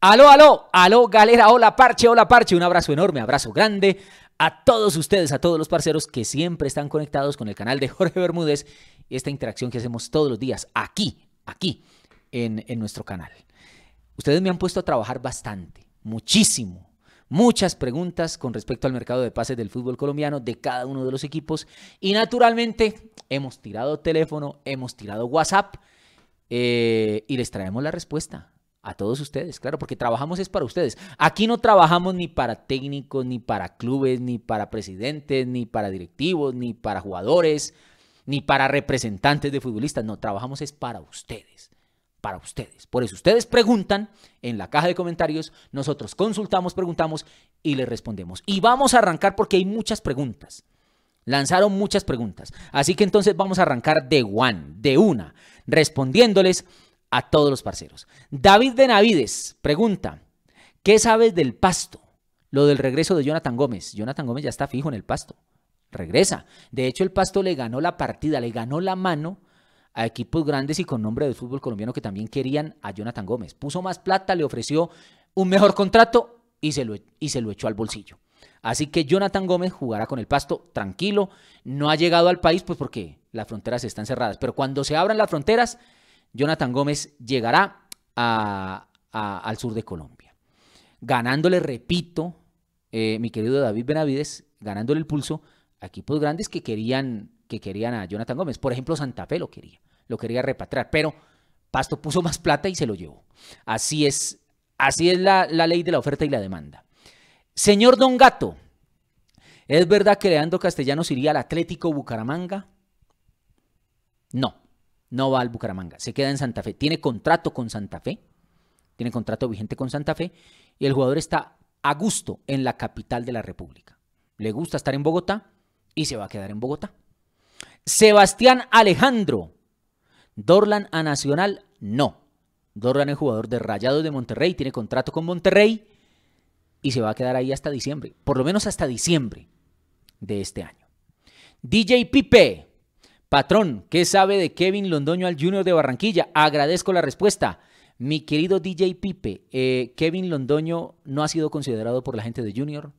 Aló, aló, aló, galera, hola parche, hola parche, un abrazo enorme, abrazo grande a todos ustedes, a todos los parceros que siempre están conectados con el canal de Jorge Bermúdez y esta interacción que hacemos todos los días aquí, aquí, en, nuestro canal. Ustedes me han puesto a trabajar bastante, muchísimo, muchas preguntas con respecto al mercado de pases del fútbol colombiano de cada uno de los equipos y naturalmente hemos tirado teléfono, hemos tirado WhatsApp eh, y les traemos la respuesta a todos ustedes, claro, porque trabajamos es para ustedes. Aquí no trabajamos ni para técnicos, ni para clubes, ni para presidentes, ni para directivos, ni para jugadores, ni para representantes de futbolistas. No, trabajamos es para ustedes, para ustedes. Por eso ustedes preguntan en la caja de comentarios, nosotros consultamos, preguntamos y les respondemos. Y vamos a arrancar porque hay muchas preguntas. Lanzaron muchas preguntas. Así que entonces vamos a arrancar de one, de una, respondiéndoles a todos los parceros. David de Navides pregunta, ¿qué sabes del pasto? Lo del regreso de Jonathan Gómez. Jonathan Gómez ya está fijo en el pasto. Regresa. De hecho, el pasto le ganó la partida, le ganó la mano a equipos grandes y con nombre del fútbol colombiano que también querían a Jonathan Gómez. Puso más plata, le ofreció un mejor contrato y se lo, e-, y se lo echó al bolsillo. Así que Jonathan Gómez jugará con el pasto tranquilo. No ha llegado al país pues porque las fronteras están cerradas. Pero cuando se abran las fronteras, Jonathan Gómez llegará al sur de Colombia. Ganándole, repito, eh, mi querido David Benavides, ganándole el pulso a equipos grandes que querían, que querían a Jonathan Gómez. Por ejemplo, Santa Fe lo quería, lo quería repatriar, pero Pasto puso más plata y se lo llevó. Así es, así es la, la ley de la oferta y la demanda. Señor Don Gato, ¿es verdad que Leandro Castellanos iría al Atlético Bucaramanga? No no va al Bucaramanga, se queda en Santa Fe. Tiene contrato con Santa Fe, tiene contrato vigente con Santa Fe y el jugador está a gusto en la capital de la República. Le gusta estar en Bogotá y se va a quedar en Bogotá. Sebastián Alejandro. Dorlan a Nacional, no. Dorlan es jugador de Rayados de Monterrey, tiene contrato con Monterrey y se va a quedar ahí hasta diciembre, por lo menos hasta diciembre de este año. DJ Pipe, Patrón, ¿qué sabe de Kevin Londoño al Junior de Barranquilla? Agradezco la respuesta. Mi querido DJ Pipe, eh, Kevin Londoño no ha sido considerado por la gente de Junior,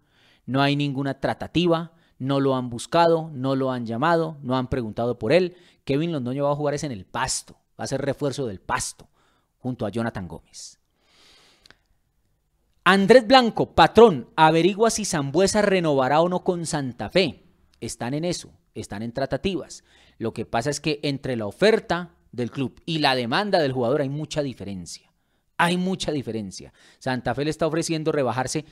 no hay ninguna tratativa, no lo han buscado, no lo han llamado, no han preguntado por él. Kevin Londoño va a jugar es en el pasto, va a ser refuerzo del pasto, junto a Jonathan Gómez. Andrés Blanco, patrón, averigua si Zambuesa renovará o no con Santa Fe. Están en eso, están en tratativas. Lo que pasa es que entre la oferta del club y la demanda del jugador hay mucha diferencia. Hay mucha diferencia. Santa Fe le está ofreciendo rebajarse,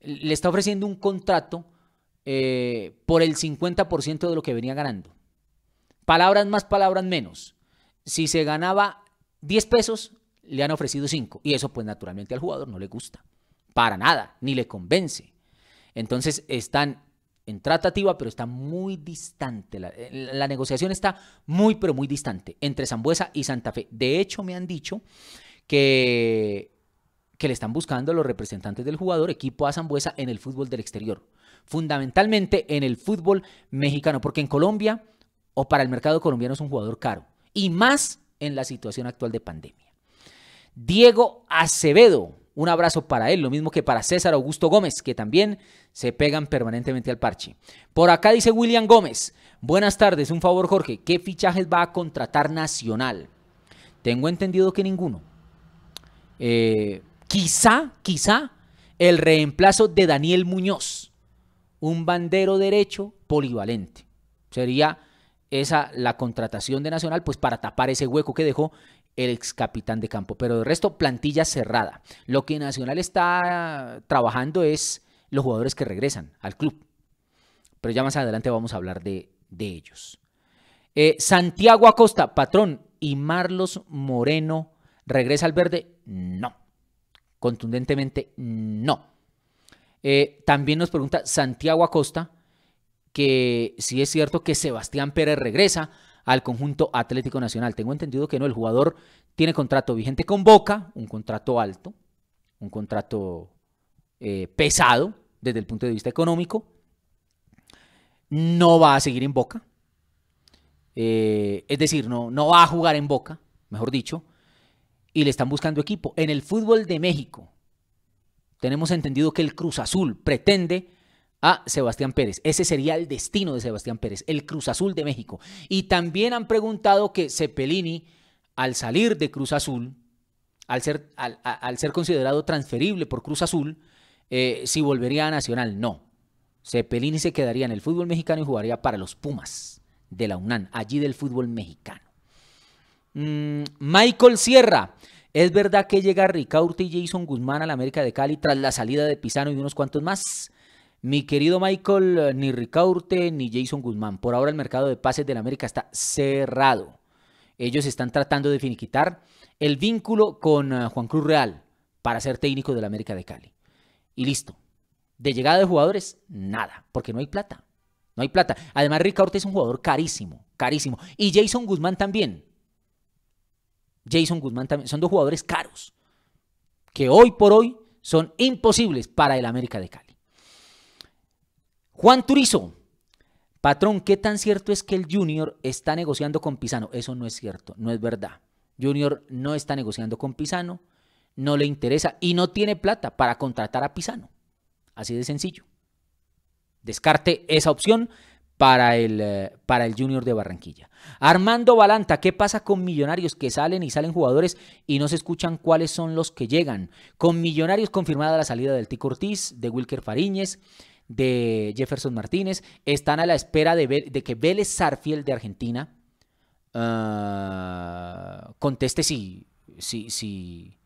le está ofreciendo un contrato eh, por el 50% de lo que venía ganando. Palabras más, palabras menos. Si se ganaba 10 pesos, le han ofrecido 5. Y eso pues naturalmente al jugador no le gusta. Para nada, ni le convence. Entonces están en tratativa, pero está muy distante. Eh, la, negociación está muy, pero muy distante entre Zambuesa y Santa Fe. De hecho, me han dicho que, que le están buscando a los representantes del jugador equipo a Zambuesa en el fútbol del exterior. Fundamentalmente en el fútbol mexicano, porque en Colombia o para el mercado colombiano es un jugador caro. Y más en la situación actual de pandemia. Diego Acevedo un abrazo para él, lo mismo que para César Augusto Gómez, que también se pegan permanentemente al parche. Por acá dice William Gómez, buenas tardes, un favor Jorge, ¿qué fichajes va a contratar Nacional? Tengo entendido que ninguno. Eh, quizá, quizá, el reemplazo de Daniel Muñoz, un bandero derecho polivalente. Sería esa la contratación de Nacional, pues para tapar ese hueco que dejó el ex capitán de campo. Pero de resto, plantilla cerrada. Lo que Nacional está trabajando es los jugadores que regresan al club. Pero ya más adelante vamos a hablar de, ellos. Eh, Santiago Acosta, patrón, y Marlos Moreno, ¿regresa al verde? No. Contundentemente, no. Eh, también nos pregunta Santiago Acosta que si es cierto que Sebastián Pérez regresa, al conjunto Atlético Nacional. Tengo entendido que no, el jugador tiene contrato vigente con Boca, un contrato alto, un contrato eh, pesado desde el punto de vista económico. No va a seguir en Boca. Eh, es decir, no, no va a jugar en Boca, mejor dicho. Y le están buscando equipo. En el fútbol de México, tenemos entendido que el Cruz Azul pretende a Sebastián Pérez. Ese sería el destino de Sebastián Pérez, el Cruz Azul de México. Y también han preguntado que Cepelini, al salir de Cruz Azul, al ser, al, ser considerado transferible por Cruz Azul, eh, si volvería a Nacional. No. Cepelini se quedaría en el fútbol mexicano y jugaría para los Pumas de la UNAM, allí del fútbol mexicano. Mm, Michael Sierra. ¿Es verdad que llega Ricaurte y Jason Guzmán a la América de Cali tras la salida de Pisano y unos cuantos más? Mi querido Michael, eh, ni Ricaurte ni Jason Guzmán. Por ahora el mercado de pases del América está cerrado. Ellos están tratando de finiquitar el vínculo con eh, Juan Cruz Real para ser técnico del América de Cali. Y listo. De llegada de jugadores, nada, porque no hay plata. No hay plata. Además, Ricaurte es un jugador carísimo, carísimo. Y Jason Guzmán también. Jason Guzmán también. Son dos jugadores caros que hoy por hoy son imposibles para el América de Cali. Juan Turizo. Patrón, ¿qué tan cierto es que el Junior está negociando con Pisano? Eso no es cierto, no es verdad. Junior no está negociando con Pisano, no le interesa y no tiene plata para contratar a Pisano. Así de sencillo. Descarte esa opción para el, eh, para Junior de Barranquilla. Armando Balanta, ¿qué pasa con Millonarios que salen y salen jugadores y no se escuchan cuáles son los que llegan? Con Millonarios confirmada la salida del Tico Ortiz, de Wilker Fariñez, de Jefferson Martínez. Están a la espera de, ver de que Vélez Sarfiel de Argentina ah, conteste si, si, si,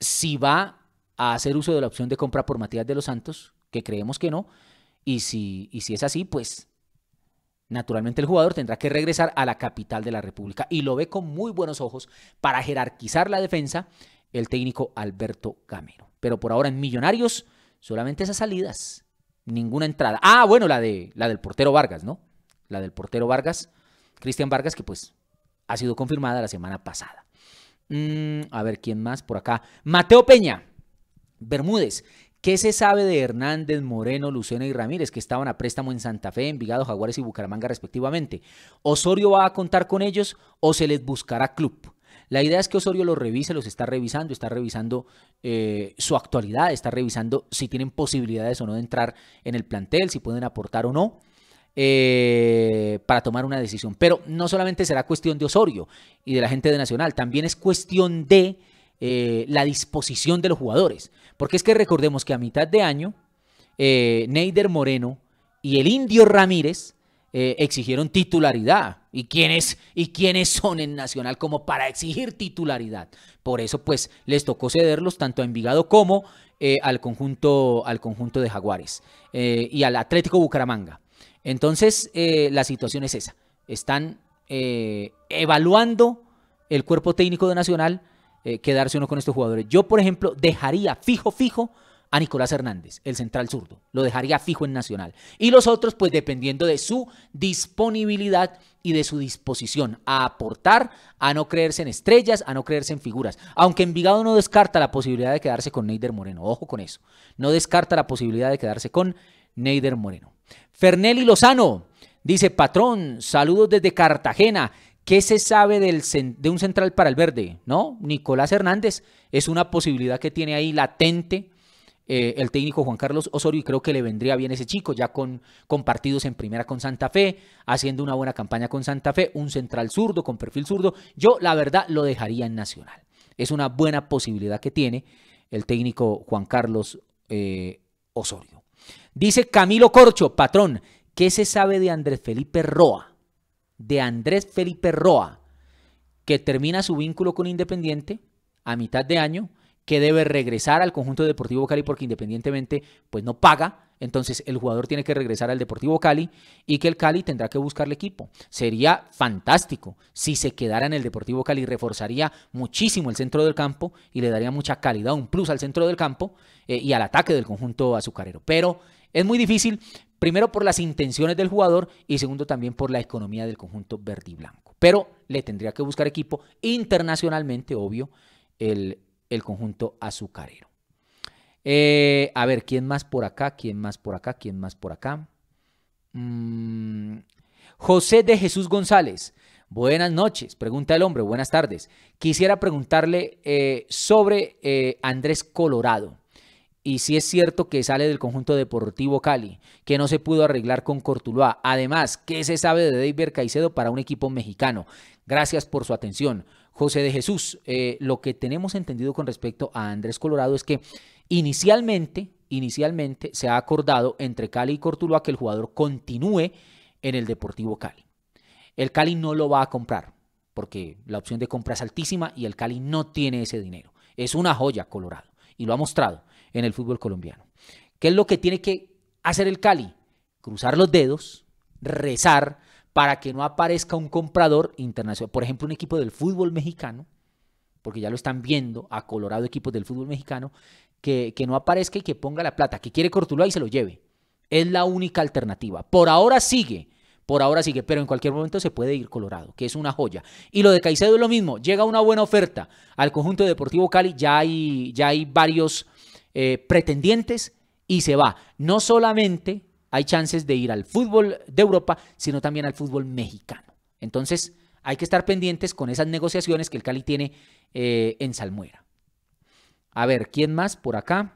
si va a hacer uso de la opción de compra por Matías de los Santos, que creemos que no. Y si, y si es así, pues Naturalmente el jugador tendrá que regresar a la capital de la República y lo ve con muy buenos ojos para jerarquizar la defensa el técnico Alberto Camero. Pero por ahora en Millonarios Solamente esas salidas. Ninguna entrada. Ah, bueno, la, de, la del portero Vargas, ¿no? La del portero Vargas, Cristian Vargas, que pues ha sido confirmada la semana pasada. Mm, a ver, ¿quién más por acá? Mateo Peña, Bermúdez. ¿Qué se sabe de Hernández, Moreno, Lucena y Ramírez, que estaban a préstamo en Santa Fe, Envigado, Jaguares y Bucaramanga respectivamente? ¿Osorio va a contar con ellos o se les buscará club? La idea es que Osorio los revise, los está revisando, está revisando eh, su actualidad, está revisando si tienen posibilidades o no de entrar en el plantel, si pueden aportar o no. Eh, para tomar una decisión. Pero no solamente será cuestión de Osorio y de la gente de Nacional, también es cuestión de eh, la disposición de los jugadores. Porque es que recordemos que a mitad de año, Neider Moreno y el Indio Ramírez eh, exigieron titularidad. ¿Y quiénes, ¿Y quiénes son en Nacional como para exigir titularidad? Por eso, pues, les tocó cederlos tanto a Envigado como eh, al, conjunto, al conjunto de Jaguares eh, y al Atlético Bucaramanga. Entonces, la situación es esa. Están evaluando el cuerpo técnico de Nacional quedarse uno con estos jugadores. Yo, por ejemplo, dejaría fijo, fijo a Nicolás Hernández, el central zurdo. Lo dejaría fijo en Nacional. Y los otros, pues dependiendo de su disponibilidad y de su disposición a aportar, a no creerse en estrellas, a no creerse en figuras. Aunque Envigado no descarta la posibilidad de quedarse con Neider Moreno. Ojo con eso. No descarta la posibilidad de quedarse con Neider Moreno. Fernelli Lozano dice, patrón, saludos desde Cartagena. ¿Qué se sabe del, de un central para el verde? ¿No? Nicolás Hernández es una posibilidad que tiene ahí latente eh, el técnico Juan Carlos Osorio y creo que le vendría bien ese chico, ya con, con, partidos en primera con Santa Fe, haciendo una buena campaña con Santa Fe, un central zurdo con perfil zurdo. Yo la verdad lo dejaría en Nacional. Es una buena posibilidad que tiene el técnico Juan Carlos eh, Osorio. Dice Camilo Corcho, patrón, ¿qué se sabe de Andrés Felipe Roa? De Andrés Felipe Roa, que termina su vínculo con Independiente a mitad de año que debe regresar al conjunto de Deportivo Cali porque independientemente pues no paga, entonces el jugador tiene que regresar al Deportivo Cali y que el Cali tendrá que buscarle equipo. Sería fantástico si se quedara en el Deportivo Cali, reforzaría muchísimo el centro del campo y le daría mucha calidad, un plus al centro del campo eh, y al ataque del conjunto azucarero. Pero es muy difícil, primero por las intenciones del jugador y segundo también por la economía del conjunto verde y blanco. Pero le tendría que buscar equipo internacionalmente, obvio, el el conjunto azucarero. Eh, a ver, ¿quién más por acá? ¿Quién más por acá? ¿Quién más por acá? Mm, José de Jesús González. Buenas noches, pregunta el hombre, buenas tardes. Quisiera preguntarle eh, sobre eh, Andrés Colorado y si es cierto que sale del conjunto deportivo Cali, que no se pudo arreglar con cortuloa Además, ¿qué se sabe de David Caicedo para un equipo mexicano? Gracias por su atención. José de Jesús, eh, lo que tenemos entendido con respecto a Andrés Colorado es que inicialmente, inicialmente se ha acordado entre Cali y Cortuluá que el jugador continúe en el Deportivo Cali. El Cali no lo va a comprar porque la opción de compra es altísima y el Cali no tiene ese dinero. Es una joya Colorado y lo ha mostrado en el fútbol colombiano. ¿Qué es lo que tiene que hacer el Cali? Cruzar los dedos, rezar, para que no aparezca un comprador internacional. Por ejemplo, un equipo del fútbol mexicano, porque ya lo están viendo a Colorado equipos del fútbol mexicano, que, no aparezca y que ponga la plata, que quiere Cortuluá y se lo lleve. Es la única alternativa. Por ahora sigue, por ahora sigue, pero en cualquier momento se puede ir Colorado, que es una joya. Y lo de Caicedo es lo mismo, llega una buena oferta al conjunto de Deportivo Cali, ya hay, ya hay varios eh, pretendientes y se va. No solamente hay chances de ir al fútbol de Europa, sino también al fútbol mexicano. Entonces, hay que estar pendientes con esas negociaciones que el Cali tiene eh, en Salmuera. A ver, ¿quién más por acá?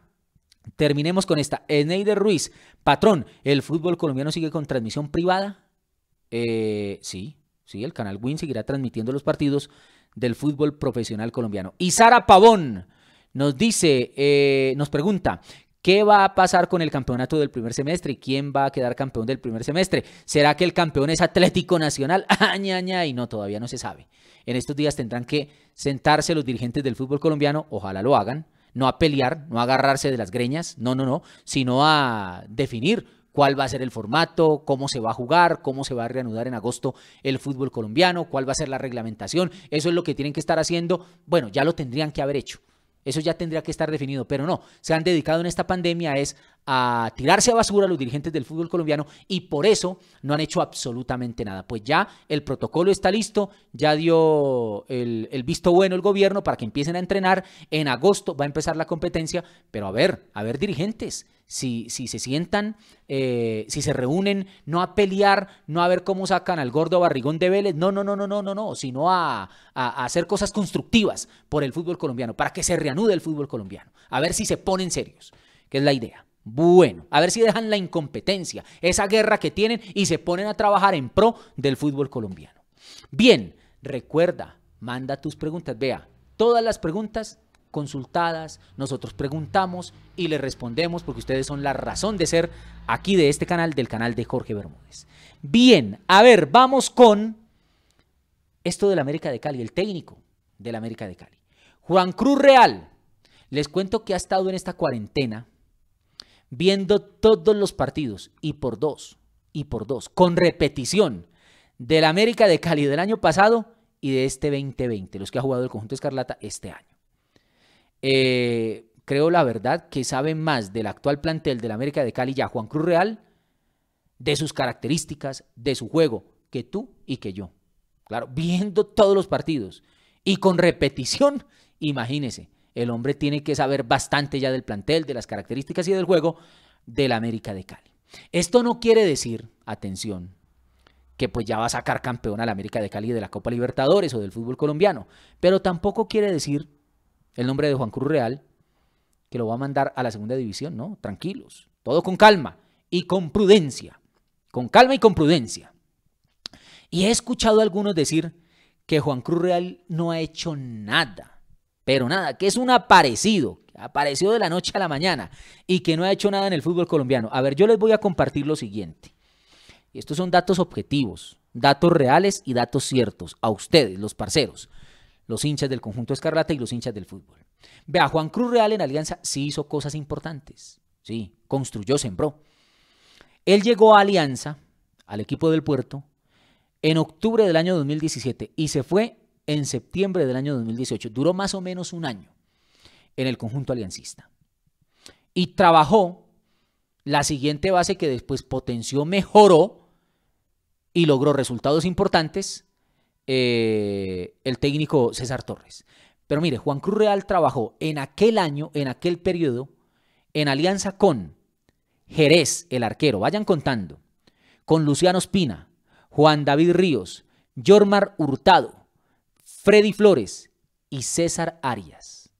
Terminemos con esta. Eneide Ruiz, patrón, ¿el fútbol colombiano sigue con transmisión privada? Eh, sí, sí, el canal Win seguirá transmitiendo los partidos del fútbol profesional colombiano. Y Sara Pavón nos dice, eh, nos pregunta, ¿Qué va a pasar con el campeonato del primer semestre? ¿Quién va a quedar campeón del primer semestre? ¿Será que el campeón es Atlético Nacional? Añaña, y no, todavía no se sabe. En estos días tendrán que sentarse los dirigentes del fútbol colombiano, ojalá lo hagan, no a pelear, no a agarrarse de las greñas, no, no, no, sino a definir cuál va a ser el formato, cómo se va a jugar, cómo se va a reanudar en agosto el fútbol colombiano, cuál va a ser la reglamentación. Eso es lo que tienen que estar haciendo. Bueno, ya lo tendrían que haber hecho. Eso ya tendría que estar definido, pero no, se han dedicado en esta pandemia es a tirarse a basura a los dirigentes del fútbol colombiano y por eso no han hecho absolutamente nada. Pues ya el protocolo está listo, ya dio el, visto bueno el gobierno para que empiecen a entrenar. En agosto va a empezar la competencia, pero a ver, a ver dirigentes. Si, si, se sientan, eh, si se reúnen, no a pelear, no a ver cómo sacan al gordo barrigón de Vélez, no, no, no, no, no, no, no, sino a, hacer cosas constructivas por el fútbol colombiano, para que se reanude el fútbol colombiano, a ver si se ponen serios, que es la idea. Bueno, a ver si dejan la incompetencia, esa guerra que tienen y se ponen a trabajar en pro del fútbol colombiano. Bien, recuerda, manda tus preguntas. Vea, todas las preguntas consultadas, nosotros preguntamos y les respondemos porque ustedes son la razón de ser aquí de este canal, del canal de Jorge Bermúdez. Bien, a ver, vamos con esto del América de Cali, el técnico del América de Cali. Juan Cruz Real, les cuento que ha estado en esta cuarentena viendo todos los partidos y por dos, y por dos, con repetición del América de Cali del año pasado y de este 2020, los que ha jugado el conjunto Escarlata este año. Eh, creo la verdad que saben más del actual plantel del América de Cali ya Juan Cruz Real, de sus características, de su juego, que tú y que yo. Claro, viendo todos los partidos y con repetición, imagínese. El hombre tiene que saber bastante ya del plantel, de las características y del juego del América de Cali. Esto no quiere decir, atención, que pues ya va a sacar campeón al América de Cali de la Copa Libertadores o del fútbol colombiano, pero tampoco quiere decir el nombre de Juan Cruz Real que lo va a mandar a la segunda división, no, tranquilos, todo con calma y con prudencia, con calma y con prudencia. Y he escuchado a algunos decir que Juan Cruz Real no ha hecho nada pero nada, que es un aparecido, apareció de la noche a la mañana y que no ha hecho nada en el fútbol colombiano. A ver, yo les voy a compartir lo siguiente. Estos son datos objetivos, datos reales y datos ciertos a ustedes, los parceros, los hinchas del conjunto Escarlata y los hinchas del fútbol. Vea, Juan Cruz Real en Alianza sí hizo cosas importantes, sí, construyó, sembró. Él llegó a Alianza, al equipo del puerto, en octubre del año 2017 y se fue en septiembre del año 2018. Duró más o menos un año en el conjunto aliancista. Y trabajó la siguiente base que después potenció, mejoró y logró resultados importantes eh, el técnico César Torres. Pero mire, Juan Cruz Real trabajó en aquel año, en aquel periodo, en alianza con Jerez, el arquero, vayan contando, con Luciano Espina, Juan David Ríos, Jormar Hurtado, Freddy Flores y César Arias.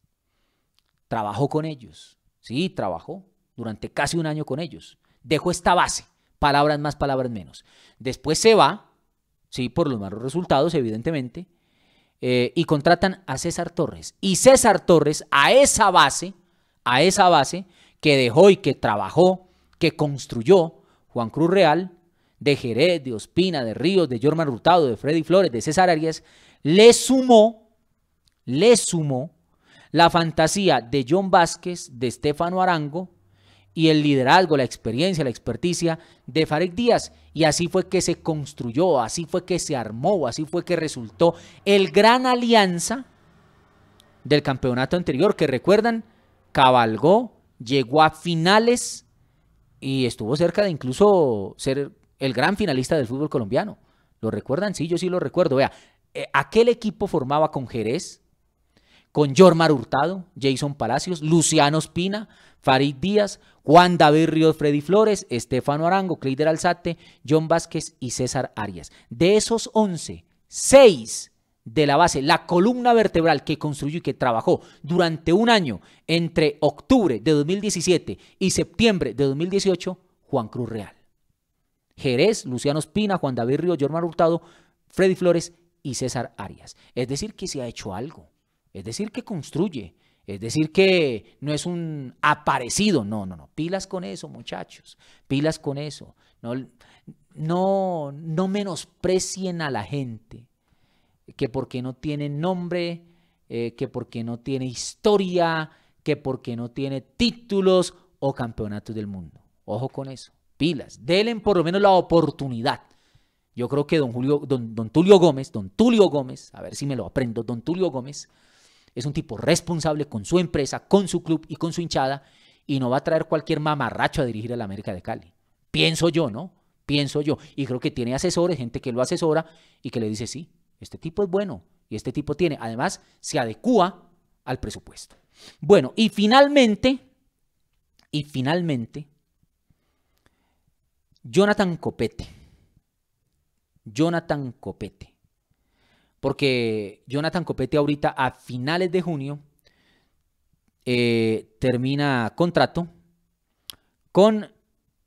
Trabajó con ellos, sí, trabajó durante casi un año con ellos. Dejó esta base, palabras más, palabras menos. Después se va, sí, por los malos resultados, evidentemente, eh, y contratan a César Torres. Y César Torres, a esa base, a esa base que dejó y que trabajó, que construyó Juan Cruz Real, de Jerez, de Ospina, de Ríos, de Jorman Hurtado, de Freddy Flores, de César Arias, le sumó, le sumó la fantasía de John Vázquez, de Estefano Arango y el liderazgo, la experiencia, la experticia de Farid Díaz. Y así fue que se construyó, así fue que se armó, así fue que resultó el gran alianza del campeonato anterior, que recuerdan, cabalgó, llegó a finales y estuvo cerca de incluso ser el gran finalista del fútbol colombiano. ¿Lo recuerdan? Sí, yo sí lo recuerdo. Vea, eh, aquel equipo formaba con Jerez, con Jormar Hurtado, Jason Palacios, Luciano Espina, Farid Díaz, Juan David Ríos Freddy Flores, Estefano Arango, Cleider Alzate, John Vázquez y César Arias. De esos 11, 6 de la base, la columna vertebral que construyó y que trabajó durante un año entre octubre de 2017 y septiembre de 2018, Juan Cruz Real. Jerez, Luciano Espina, Juan David Río, Germán Hurtado, Freddy Flores y César Arias. Es decir, que se ha hecho algo, es decir, que construye, es decir, que no es un aparecido, no, no, no, pilas con eso, muchachos, pilas con eso. No, no, no menosprecien a la gente, que porque no tiene nombre, eh, que porque no tiene historia, que porque no tiene títulos o campeonatos del mundo. Ojo con eso pilas, denle por lo menos la oportunidad. Yo creo que don Julio, don, Tulio Gómez, don Tulio Gómez, a ver si me lo aprendo, don Tulio Gómez es un tipo responsable con su empresa, con su club y con su hinchada y no va a traer cualquier mamarracho a dirigir a la América de Cali. Pienso yo, ¿no? Pienso yo. Y creo que tiene asesores, gente que lo asesora y que le dice, sí, este tipo es bueno y este tipo tiene. Además, se adecúa al presupuesto. Bueno, y finalmente, y finalmente, Jonathan Copete. Jonathan Copete. Porque Jonathan Copete ahorita a finales de junio eh, termina contrato con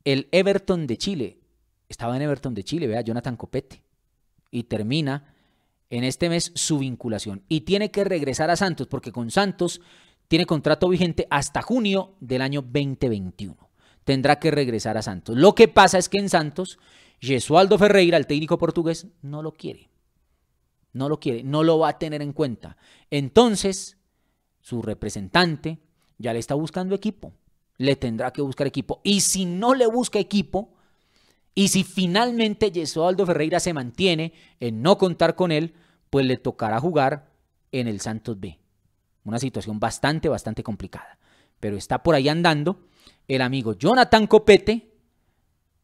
el Everton de Chile. Estaba en Everton de Chile, vea, Jonathan Copete. Y termina en este mes su vinculación. Y tiene que regresar a Santos porque con Santos tiene contrato vigente hasta junio del año 2021 tendrá que regresar a Santos. Lo que pasa es que en Santos, Jesualdo Ferreira, el técnico portugués, no lo quiere. No lo quiere, no lo va a tener en cuenta. Entonces, su representante ya le está buscando equipo. Le tendrá que buscar equipo. Y si no le busca equipo, y si finalmente Jesualdo Ferreira se mantiene en no contar con él, pues le tocará jugar en el Santos B. Una situación bastante, bastante complicada. Pero está por ahí andando el amigo Jonathan Copete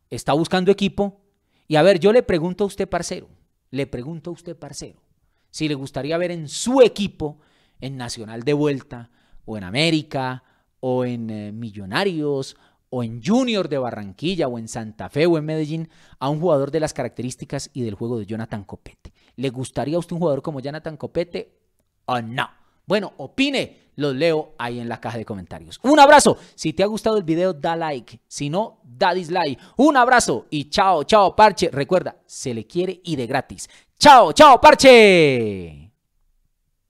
está buscando equipo. Y a ver, yo le pregunto a usted, parcero, le pregunto a usted, parcero, si le gustaría ver en su equipo, en Nacional de Vuelta, o en América, o en eh, Millonarios, o en Junior de Barranquilla, o en Santa Fe, o en Medellín, a un jugador de las características y del juego de Jonathan Copete. ¿Le gustaría a usted un jugador como Jonathan Copete o no? Bueno, opine, los leo ahí en la caja de comentarios. Un abrazo, si te ha gustado el video da like, si no, da dislike. Un abrazo y chao, chao parche. Recuerda, se le quiere y de gratis. Chao, chao parche.